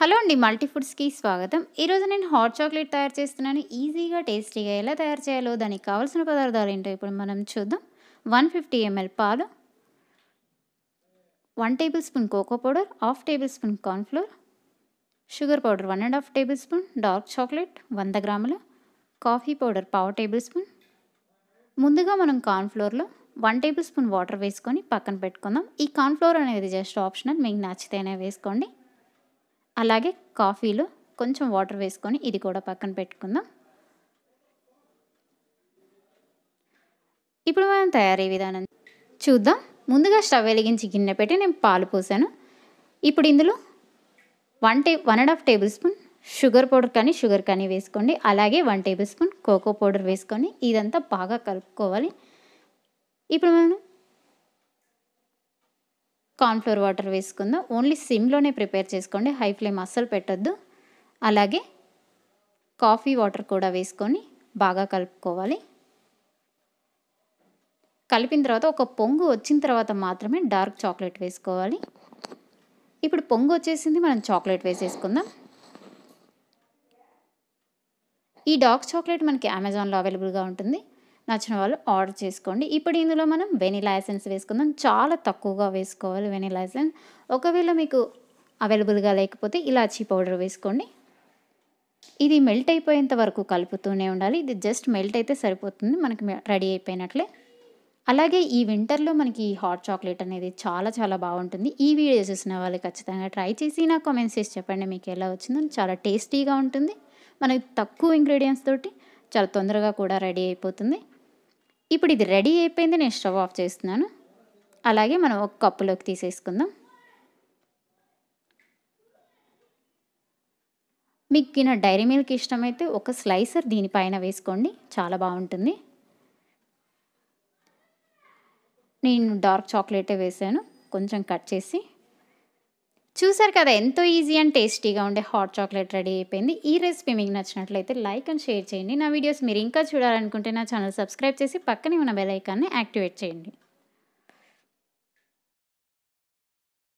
hello అండి మల్టీఫుడ్స్కి స్వాగతం ఈరోజు నేను హాట్ చాక్లెట్ తయారు చేస్తున్నాను ఈజీగా టేస్టీగా ఎలా తయారు చేయాలో దానికి కావాల్సిన పదార్థాలు ఏంటో ఇప్పుడు మనం చూద్దాం వన్ ఫిఫ్టీ ఎంఎల్ పాలు one tablespoon cocoa powder half tablespoon cornflour sugar powder one and half tablespoon dark chocolate వంద గ్రాములు కాఫీ పౌడర్ పావు టేబుల్ స్పూన్ ముందుగా మనం కార్న్ఫ్లోర్లో వన్ టేబుల్ స్పూన్ వాటర్ వేసుకొని పక్కన పెట్టుకుందాం ఈ కార్న్ఫ్లోర్ అనేది జస్ట్ ఆప్షనల్ మీకు నచ్చితేనే వేసుకోండి అలాగే కాఫీలో కొంచెం వాటర్ వేసుకొని ఇది కూడా పక్కన పెట్టుకుందాం ఇప్పుడు మనం తయారయ్యే విధానం చూద్దాం ముందుగా స్టవ్ వెలిగించి గిన్నె పెట్టి నేను పాలు పోసాను ఇప్పుడు ఇందులో వన్ టే one and half tablespoon sugar powder కానీ షుగర్ కానీ వేసుకోండి అలాగే one tablespoon cocoa powder వేసుకొని ఇదంతా బాగా కలుపుకోవాలి ఇప్పుడు మనం కార్న్ఫ్లోర్ వాటర్ వేసుకుందాం ఓన్లీ సిమ్లోనే ప్రిపేర్ చేసుకోండి హై ఫ్లేమ్ అస్సలు పెట్టద్దు అలాగే కాఫీ వాటర్ కూడా వేసుకొని బాగా కలుపుకోవాలి కలిపిన తర్వాత ఒక పొంగు వచ్చిన తర్వాత మాత్రమే డార్క్ చాక్లెట్ వేసుకోవాలి ఇప్పుడు పొంగు వచ్చేసింది మనం చాక్లెట్ వేసేసుకుందాం ఈ డార్క్ చాక్లెట్ మనకి అమెజాన్లో అవైలబుల్గా ఉంటుంది నచ్చిన వాళ్ళు ఆర్డర్ చేసుకోండి ఇప్పుడు ఇందులో మనం వెనీలా ఎసెన్స్ వేసుకుందాం చాలా తక్కువగా వేసుకోవాలి వెనీలా ఎసెన్స్ ఒకవేళ మీకు అవైలబుల్గా లేకపోతే ఇలాచీ పౌడర్ వేసుకోండి ఇది మెల్ట్ అయిపోయేంత వరకు కలుపుతూనే ఉండాలి ఇది జస్ట్ మెల్ట్ అయితే సరిపోతుంది మనకి రెడీ అయిపోయినట్లే అలాగే ఈ వింటర్లో మనకి హాట్ చాక్లెట్ అనేది చాలా చాలా బాగుంటుంది ఈ వీడియో చూసిన వాళ్ళు ఖచ్చితంగా ట్రై చేసి నా కామెంట్స్ చేసి చెప్పండి మీకు ఎలా వచ్చిందో చాలా టేస్టీగా ఉంటుంది మనకి తక్కువ ఇంగ్రీడియంట్స్ తోటి చాలా తొందరగా కూడా రెడీ అయిపోతుంది ఇప్పుడు ఇది రెడీ అయిపోయింది నేను స్టవ్ ఆఫ్ చేస్తున్నాను అలాగే మనం ఒక కప్పులోకి తీసేసుకుందాం మీకు నా డైరీ మిల్క్ ఇష్టమైతే ఒక స్లైసర్ దీనిపైన వేసుకోండి చాలా బాగుంటుంది నేను డార్క్ చాక్లెటే వేసాను కొంచెం కట్ చేసి చూసారు కదా ఎంతో ఈజీ అండ్ టేస్టీగా ఉండే హాట్ చాక్లెట్ రెడీ అయిపోయింది ఈ రెసిపీ మీకు నచ్చినట్లయితే లైక్ అండ్ షేర్ చేయండి నా వీడియోస్ మీరు ఇంకా చూడాలనుకుంటే నా ఛానల్ సబ్స్క్రైబ్ చేసి పక్కనే ఉన్న బెల్ ఐకాన్ని యాక్టివేట్ చేయండి